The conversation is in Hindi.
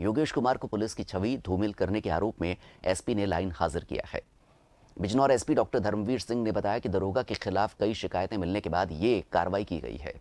योगेश कुमार को पुलिस की छवि धूमिल करने के आरोप में एसपी ने लाइन हाजिर किया है बिजनौर एसपी डॉक्टर धर्मवीर सिंह ने बताया कि दरोगा के खिलाफ कई शिकायतें मिलने के बाद ये कार्रवाई की गई है